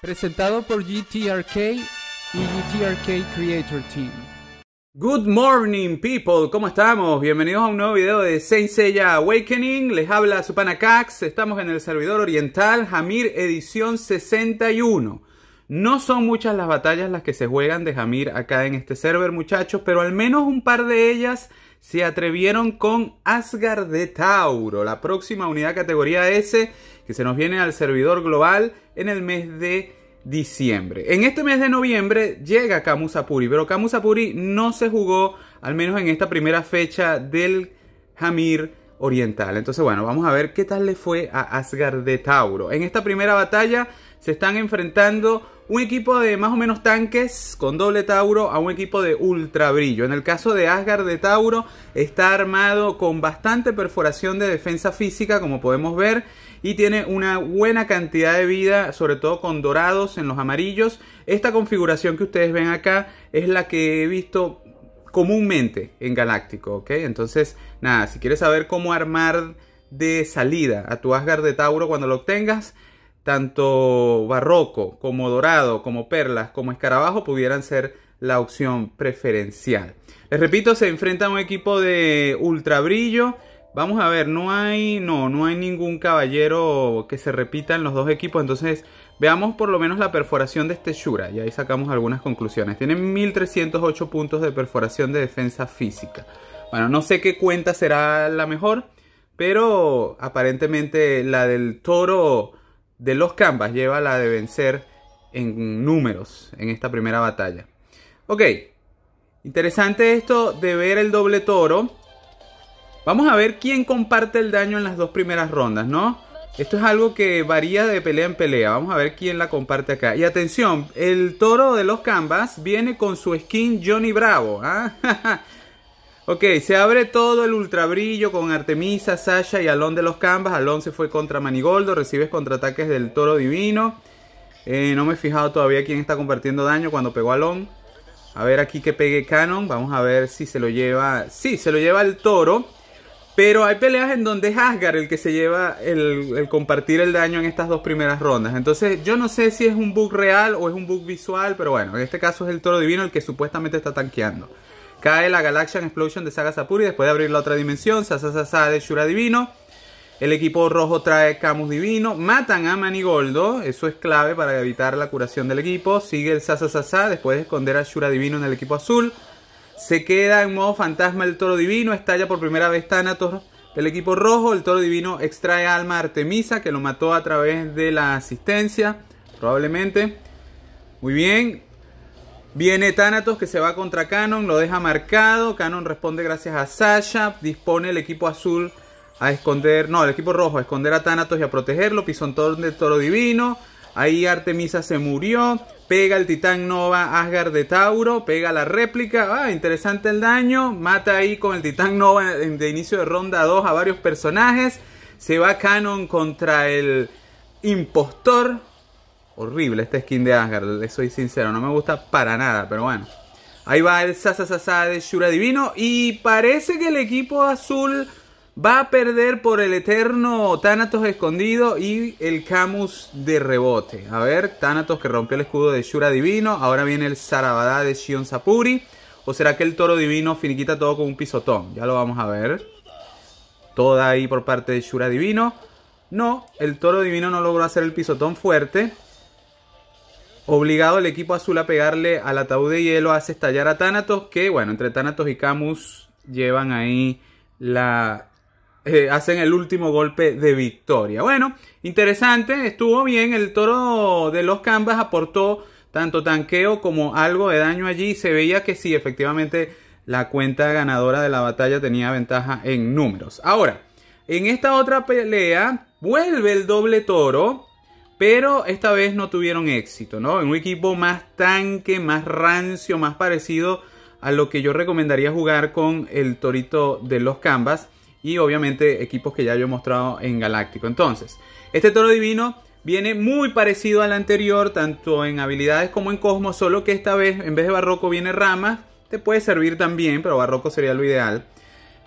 Presentado por GTRK y GTRK Creator Team. Good morning people, ¿cómo estamos? Bienvenidos a un nuevo video de Saint Seiya Awakening. Les habla Supana Cax, estamos en el servidor oriental Jamir edición 61. No son muchas las batallas las que se juegan de Jamir acá en este server, muchachos, pero al menos un par de ellas se atrevieron con Asgard de Tauro, la próxima unidad categoría S que se nos viene al servidor global en el mes de diciembre. En este mes de noviembre llega Kamusapuri, pero Kamusapuri no se jugó, al menos en esta primera fecha del Hamir Oriental. Entonces, bueno, vamos a ver qué tal le fue a Asgard de Tauro. En esta primera batalla se están enfrentando un equipo de más o menos tanques con doble Tauro a un equipo de ultra brillo. En el caso de Asgard de Tauro está armado con bastante perforación de defensa física como podemos ver y tiene una buena cantidad de vida sobre todo con dorados en los amarillos. Esta configuración que ustedes ven acá es la que he visto comúnmente en Galáctico, ¿ok? Entonces nada, si quieres saber cómo armar de salida a tu Asgard de Tauro cuando lo obtengas tanto barroco como dorado, como perlas, como escarabajo pudieran ser la opción preferencial. Les repito, se enfrenta a un equipo de ultra brillo. Vamos a ver, no hay, no, no hay ningún caballero que se repita en los dos equipos. Entonces, veamos por lo menos la perforación de este Shura. Y ahí sacamos algunas conclusiones. Tiene 1308 puntos de perforación de defensa física. Bueno, no sé qué cuenta será la mejor. Pero aparentemente la del toro de los Canvas lleva la de vencer en números en esta primera batalla. Ok, interesante esto de ver el doble toro. Vamos a ver quién comparte el daño en las dos primeras rondas, ¿no? Esto es algo que varía de pelea en pelea. Vamos a ver quién la comparte acá. Y atención, el toro de los Canvas viene con su skin Johnny Bravo. ¿ah? Ok, se abre todo el ultrabrillo con Artemisa, Sasha y Alon de los Cambas. Alon se fue contra Manigoldo, recibes contraataques del Toro Divino. Eh, no me he fijado todavía quién está compartiendo daño cuando pegó Alon. A ver aquí que pegue Canon. Vamos a ver si se lo lleva. Sí, se lo lleva el Toro. Pero hay peleas en donde es Asgard el que se lleva el, el compartir el daño en estas dos primeras rondas. Entonces yo no sé si es un bug real o es un bug visual. Pero bueno, en este caso es el Toro Divino el que supuestamente está tanqueando. Cae la Galaxian Explosion de Saga Sapuri después de abrir la otra dimensión. Sasasasa de Shura Divino. El equipo rojo trae Camus Divino. Matan a Manigoldo. Eso es clave para evitar la curación del equipo. Sigue el Sasasasa después de esconder a Shura Divino en el equipo azul. Se queda en modo fantasma el toro divino. Estalla por primera vez Thanatos del equipo rojo. El toro divino extrae alma Artemisa que lo mató a través de la asistencia. Probablemente. Muy bien. Viene Thanatos que se va contra Canon, lo deja marcado. Canon responde gracias a Sasha. Dispone el equipo azul a esconder, no, el equipo rojo a esconder a Thanatos y a protegerlo. Pisontón de Toro Divino. Ahí Artemisa se murió. Pega el titán Nova Asgard de Tauro. Pega la réplica. Ah, interesante el daño. Mata ahí con el titán Nova de inicio de ronda 2 a varios personajes. Se va Canon contra el impostor horrible este skin de Asgard, soy sincero, no me gusta para nada, pero bueno. Ahí va el Sasa de Shura Divino y parece que el equipo azul va a perder por el eterno Thanatos escondido y el Camus de rebote. A ver, Thanatos que rompió el escudo de Shura Divino, ahora viene el Sarabadá de Shion Sapuri. ¿O será que el toro divino finiquita todo con un pisotón? Ya lo vamos a ver. Toda ahí por parte de Shura Divino. No, el toro divino no logró hacer el pisotón fuerte obligado el equipo azul a pegarle al ataúd de hielo, hace estallar a Thanatos, que bueno, entre Thanatos y Camus llevan ahí la... Eh, hacen el último golpe de victoria. Bueno, interesante, estuvo bien, el toro de los Canvas aportó tanto tanqueo como algo de daño allí, se veía que sí, efectivamente la cuenta ganadora de la batalla tenía ventaja en números. Ahora, en esta otra pelea vuelve el doble toro pero esta vez no tuvieron éxito, ¿no? En un equipo más tanque, más rancio, más parecido a lo que yo recomendaría jugar con el Torito de los Canvas y obviamente equipos que ya yo he mostrado en Galáctico. Entonces, este toro divino viene muy parecido al anterior, tanto en habilidades como en Cosmos, solo que esta vez en vez de Barroco viene Ramas, te puede servir también, pero Barroco sería lo ideal.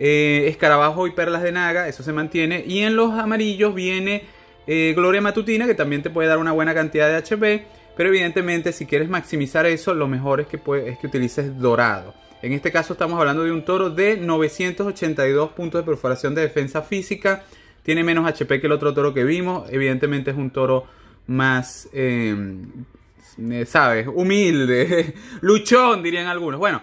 Eh, escarabajo y Perlas de Naga, eso se mantiene. Y en los amarillos viene eh, Gloria Matutina, que también te puede dar una buena cantidad de HP. Pero evidentemente, si quieres maximizar eso, lo mejor es que, que utilices dorado. En este caso estamos hablando de un toro de 982 puntos de perforación de defensa física. Tiene menos HP que el otro toro que vimos. Evidentemente es un toro más, eh, eh, ¿sabes? Humilde. Luchón, dirían algunos. Bueno,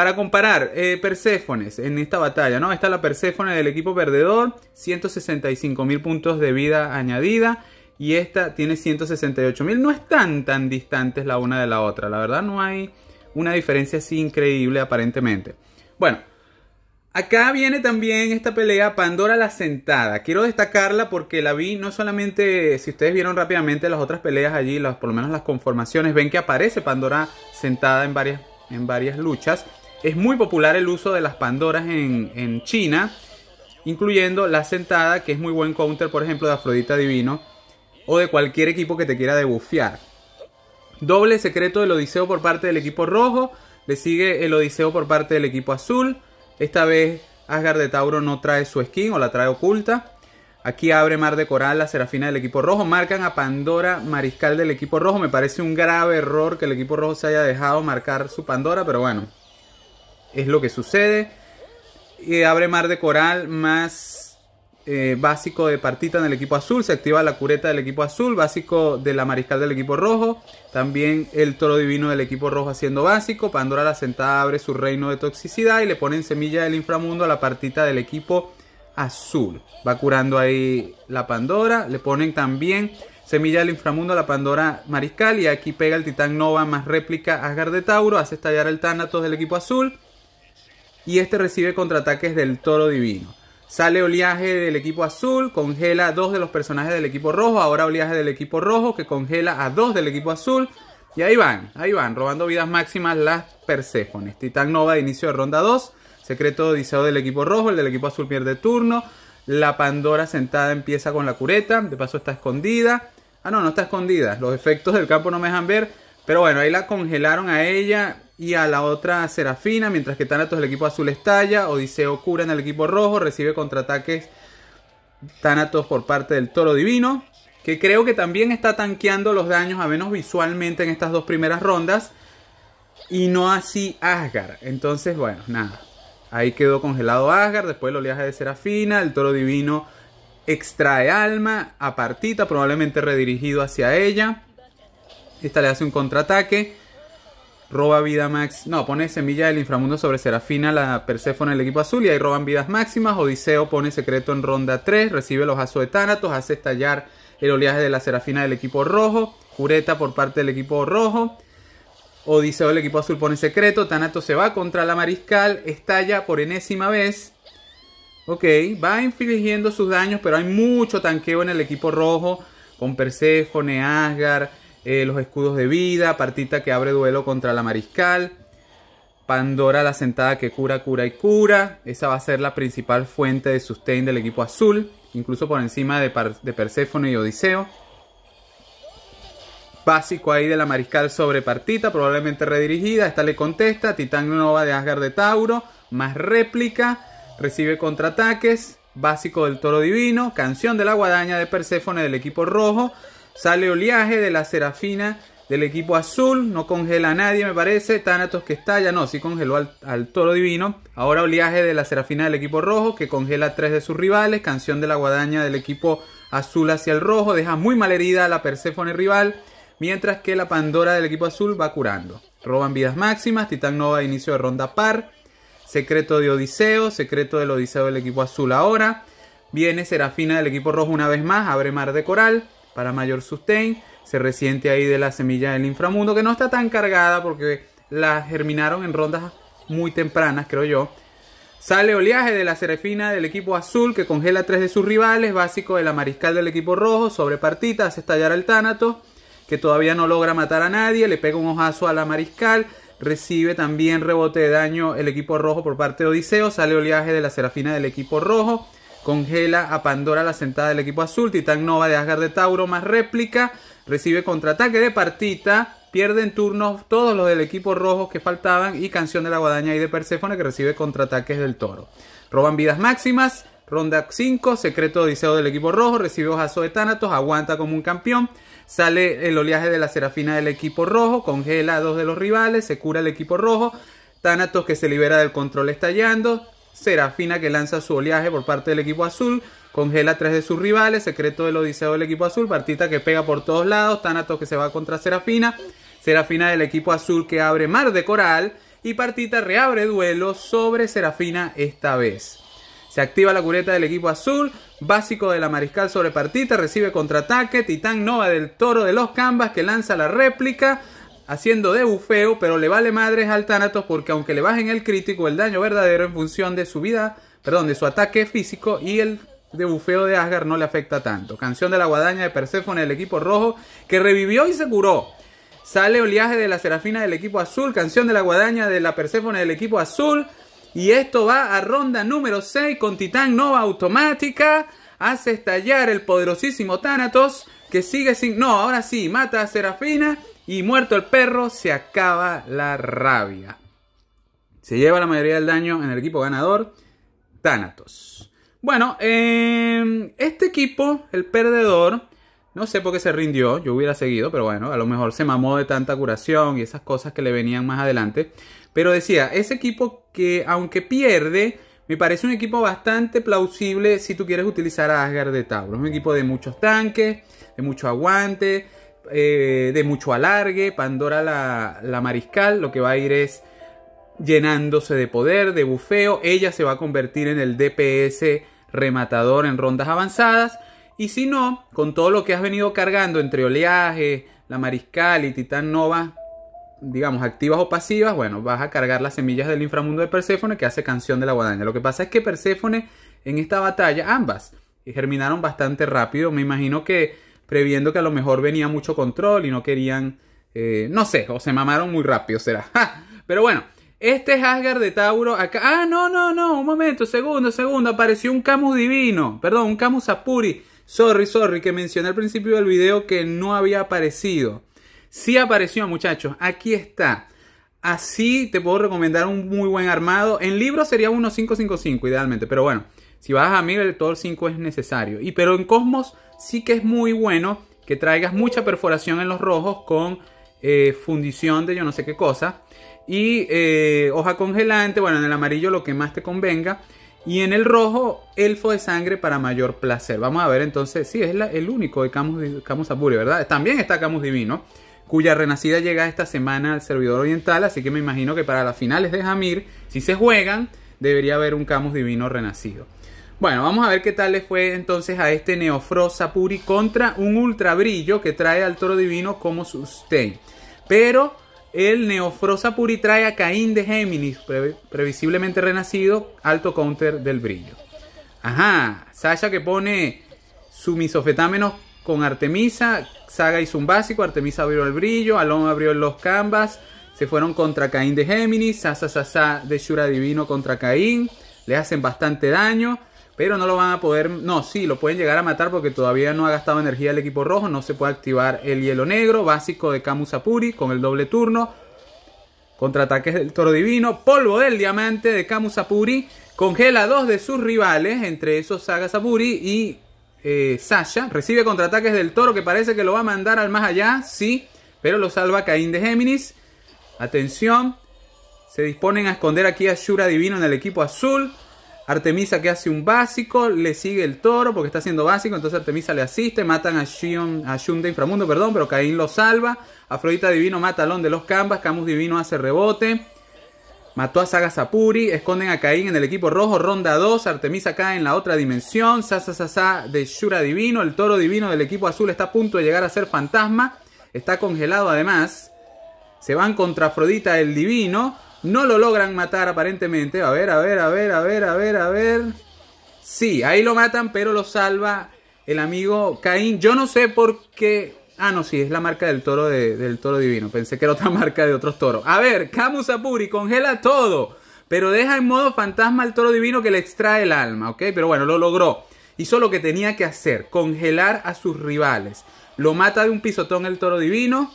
para comparar, eh, Perséfones en esta batalla, ¿no? es la Perséfone del equipo perdedor, 165.000 puntos de vida añadida. Y esta tiene 168.000, No están tan distantes la una de la otra. La verdad no hay una diferencia así increíble aparentemente. Bueno, Acá viene también esta pelea Pandora la sentada. Quiero destacarla porque la vi no solamente, si ustedes vieron rápidamente las otras peleas allí, por lo menos las conformaciones, ven que aparece Pandora sentada en varias, en varias luchas. Es muy popular el uso de las Pandoras en, China, incluyendo la sentada, que es muy buen counter, por ejemplo, de Afrodita Divino, o de cualquier equipo que te quiera debufear. Doble secreto del Odiseo por parte del equipo rojo, le sigue el Odiseo por parte del equipo azul. Esta vez Asgard de Tauro no trae su skin o la trae oculta. Aquí abre Mar de Coral, la Serafina del equipo rojo. Marcan a Pandora Mariscal del equipo rojo. Me parece un grave error que el equipo rojo se haya dejado marcar su Pandora, pero bueno, es lo que sucede. Y abre mar de coral más eh, básico de partita en el equipo azul. Se activa la cureta del equipo azul, básico de la mariscal del equipo rojo. También el toro divino del equipo rojo haciendo básico. Pandora la sentada abre su reino de toxicidad y le ponen semilla del inframundo a la partita del equipo azul. Va curando ahí la Pandora. Le ponen también Semilla del Inframundo, a la Pandora Mariscal. Y aquí pega el Titán Nova más réplica Asgard de Tauro. Hace estallar el Thanatos del equipo azul y este recibe contraataques del toro divino. Sale oleaje del equipo azul, congela a dos de los personajes del equipo rojo, ahora Oliaje del equipo rojo que congela a dos del equipo azul. Y ahí van, ahí van, robando vidas máximas las Perséfones. Titán Nova de inicio de ronda 2, secreto odiseo del equipo rojo, el del equipo azul pierde turno. La Pandora sentada empieza con la cureta, de paso está escondida. Ah, no, no está escondida, los efectos del campo no me dejan ver. Pero bueno, ahí la congelaron a ella y a la otra Serafina, mientras que Thanatos el equipo azul estalla, Odiseo cura en el equipo rojo, recibe contraataques Thanatos por parte del Toro Divino, que creo que también está tanqueando los daños, a menos visualmente en estas dos primeras rondas, y no así Asgard. Entonces, bueno, nada. Ahí quedó congelado Asgard, después el oleaje de Serafina, el Toro Divino extrae alma Apartita, probablemente redirigido hacia ella. Esta le hace un contraataque roba vida max. No, pone Semilla del Inframundo sobre Serafina, la Perséfone del equipo azul y ahí roban vidas máximas. Odiseo pone secreto en ronda 3, recibe los asos de Tánatos, hace estallar el oleaje de la Serafina del equipo rojo. Jureta por parte del equipo rojo. Odiseo del equipo azul pone secreto. Thanatos se va contra la Mariscal, estalla por enésima vez. Ok, va infligiendo sus daños, pero hay mucho tanqueo en el equipo rojo con Perséfone, Asgar eh, los escudos de vida, Partita que abre duelo contra la Mariscal, Pandora la sentada que cura, cura y cura. Esa va a ser la principal fuente de sustain del equipo azul, incluso por encima de, Perséfone y Odiseo. Básico ahí de la Mariscal sobre Partita, probablemente redirigida. Esta le contesta. Titán Nova de Asgard de Tauro. Más réplica. Recibe contraataques. Básico del Toro Divino. Canción de la Guadaña de Perséfone del equipo rojo. Sale Oleaje de la Serafina del equipo azul. No congela a nadie, me parece. Tánatos que está, ya No, sí congeló al, toro divino. Ahora Oliaje de la Serafina del equipo rojo que congela a tres de sus rivales. Canción de la guadaña del equipo azul hacia el rojo. Deja muy mal herida a la Perséfone rival. Mientras que la Pandora del equipo azul va curando. Roban vidas máximas. Titán Nova inicio de ronda par. Secreto de Odiseo, secreto del Odiseo del equipo azul ahora. Viene Serafina del equipo rojo una vez más, abre mar de coral para mayor sustain. Se resiente ahí de la semilla del inframundo, que no está tan cargada porque la germinaron en rondas muy tempranas, creo yo. Sale Oleaje de la serafina del equipo azul, que congela tres de sus rivales. Básico de la Mariscal del equipo rojo, sobre partita, hace estallar al Tánato, que todavía no logra matar a nadie. Le pega un ojazo a la Mariscal. Recibe también rebote de daño el equipo rojo por parte de Odiseo. Sale Oleaje de la Serafina del equipo rojo Congela a Pandora la sentada del equipo azul. Titán Nova de Asgard de Tauro más réplica. Recibe contraataque de partita. Pierden turnos todos los del equipo rojo que faltaban. Y Canción de la Guadaña y de Perséfone que recibe contraataques del toro. Roban vidas máximas. Ronda 5, secreto odiseo del equipo rojo, recibe ojazo de Thanatos, aguanta como un campeón, sale el oleaje de la serafina del equipo rojo, congela a dos de los rivales, se cura el equipo rojo, Thanatos que se libera del control estallando, Serafina que lanza su oleaje por parte del equipo azul. Congela tres de sus rivales. Secreto del Odiseo del equipo azul. Partita que pega por todos lados. tanato que se va contra Serafina. Serafina del equipo azul que abre Mar de Coral. Y Partita reabre duelo sobre Serafina esta vez. Se activa la cureta del equipo azul. Básico de la Mariscal sobre Partita. Recibe contraataque. Titán Nova del Toro de los Cambas que lanza la réplica haciendo de bufeo, pero le vale madres al Thanatos porque aunque le bajen el crítico, el daño verdadero en función de su vida, perdón, de su ataque físico y el de bufeo de Asgard no le afecta tanto. Canción de la guadaña de Perséfone del equipo rojo que revivió y se curó. Sale Oliaje de la Serafina del equipo azul, canción de la guadaña de la Perséfone del equipo azul. Y esto va a ronda número 6 con Titán Nova Automática. Hace estallar el poderosísimo Thanatos que sigue sin... No, ahora sí, mata a Serafina y muerto el perro, se acaba la rabia. Se lleva la mayoría del daño en el equipo ganador, Thanatos. Bueno, em, este equipo, el perdedor, no sé por qué se rindió, yo hubiera seguido, pero bueno, a lo mejor se mamó de tanta curación y esas cosas que le venían más adelante. Pero decía, ese equipo que aunque pierde, me parece un equipo bastante plausible si tú quieres utilizar a Asgard de Tauros. Es un equipo de muchos tanques, de mucho aguante, eh, de mucho alargue, Pandora la, la mariscal, lo que va a ir es llenándose de poder, de bufeo, ella se va a convertir en el DPS rematador en rondas avanzadas, y si no, con todo lo que has venido cargando entre oleaje, la mariscal y Titán Nova, digamos, activas o pasivas, bueno, vas a cargar las semillas del inframundo de Perséfone que hace canción de la guadaña. Lo que pasa es que Perséfone en esta batalla, ambas, germinaron bastante rápido. Me imagino que previendo que a lo mejor venía mucho control y no querían, eh, no sé, o se mamaron muy rápido, será. Pero bueno, este es Asgard de Tauro acá. Ah, no, no, no, un momento, segundo, segundo, apareció un Camus divino, perdón, un Camus Apuri. Sorry, sorry, que mencioné al principio del video que no había aparecido. Sí apareció, muchachos, aquí está. Así te puedo recomendar un muy buen armado. En libro sería 1555, idealmente, pero bueno. Si vas a Jamir, el Tor 5 es necesario. Y pero en Cosmos sí que es muy bueno que traigas mucha perforación en los rojos con eh, fundición de yo no sé qué cosa. Y eh, hoja congelante, bueno, en el amarillo lo que más te convenga. Y en el rojo, elfo de sangre para mayor placer. Vamos a ver entonces, sí, es el único de Camus, Camus ¿verdad? También está Camus Divino, cuya renacida llega esta semana al servidor oriental, así que me imagino que para las finales de Jamir, si se juegan, debería haber un Camus Divino renacido. Bueno, vamos a ver qué tal le fue entonces a este Neofrosa Sapuri contra un Ultra Brillo que trae al Toro Divino como sustain. Pero el Neofrosa Puri trae a Caín de Géminis, previsiblemente renacido, alto counter del brillo. Ajá, Sasha que pone su con Artemisa, Saga hizo un básico, Artemisa abrió el brillo, Alon abrió los canvas, se fueron contra Caín de Géminis, Sasa Sasa de Shura Divino contra Caín, le hacen bastante daño. Pero no lo van a poder. No, sí, lo pueden llegar a matar porque todavía no ha gastado energía el equipo rojo. No se puede activar el hielo negro. Básico de Camus con el doble turno. Contraataques del toro divino. Polvo del diamante de Kamusapuri. Congela Congela dos de sus rivales. Entre esos Saga Sapuri y eh, Sasha. Recibe contraataques del toro que parece que lo va a mandar al más allá. Sí, pero lo salva Caín de Géminis. Atención. Se disponen a esconder aquí a Shura Divino en el equipo azul. Artemisa que hace un básico, le sigue el toro porque está haciendo básico, entonces Artemisa le asiste, matan a Shion, a Shun de Inframundo, perdón, pero Caín lo salva. Afrodita Divino mata a Lon de los Cambas, Camus Divino hace rebote. Mató a Saga Sapuri, esconden a Caín en el equipo rojo, ronda 2, Artemisa cae en la otra dimensión, Sasa Sasa de Shura Divino, el toro divino del equipo azul está a punto de llegar a ser fantasma, está congelado además. Se van contra Afrodita el Divino, no lo logran matar aparentemente. A ver, a ver, a ver, a ver, a ver, a ver. Sí, ahí lo matan, pero lo salva el amigo Caín. Yo no sé por qué. Ah, no, sí, es la marca del toro del toro divino. Pensé que era otra marca de otros toros. A ver, Kamusapuri congela todo. Pero deja en modo fantasma al toro divino que le extrae el alma, ¿ok? Pero bueno, lo logró. Hizo lo que tenía que hacer, congelar a sus rivales. Lo mata de un pisotón el toro divino.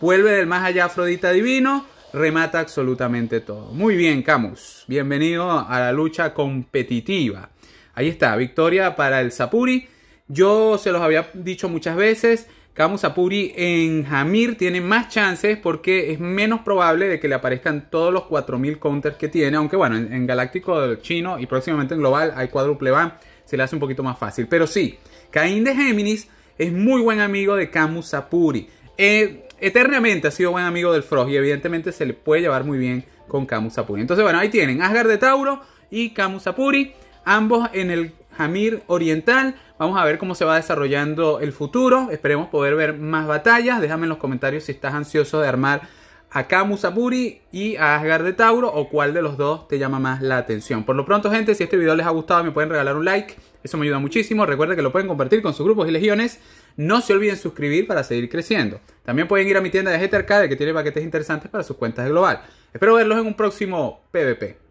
Vuelve del más allá Afrodita divino remata absolutamente todo. Muy bien, Camus. Bienvenido a la lucha competitiva. Ahí está, victoria para el Sapuri. Yo se los había dicho muchas veces. Camus Sapuri en Jamir tiene más chances porque es menos probable de que le aparezcan todos los 4000 counters que tiene. Aunque bueno, en, Galáctico Chino y próximamente en Global hay cuádruple van, se le hace un poquito más fácil. Pero sí, Caín de Géminis es muy buen amigo de Camus Sapuri. Eh, eternamente ha sido buen amigo del Frog. y evidentemente se le puede llevar muy bien con Camus Sapuri. Entonces, bueno, ahí tienen Asgard de Tauro y Camus ambos en el Jamir Oriental. Vamos a ver cómo se va desarrollando el futuro. Esperemos poder ver más batallas. Déjame en los comentarios si estás ansioso de armar a Camus y a Asgard de Tauro o cuál de los dos te llama más la atención. Por lo pronto, gente, si este video les ha gustado, me pueden regalar un like. Eso me ayuda muchísimo. Recuerda que lo pueden compartir con sus grupos y legiones. No se olviden suscribir para seguir creciendo. También pueden ir a mi tienda de GT Arcade que tiene paquetes interesantes para sus cuentas de global. Espero verlos en un próximo PvP.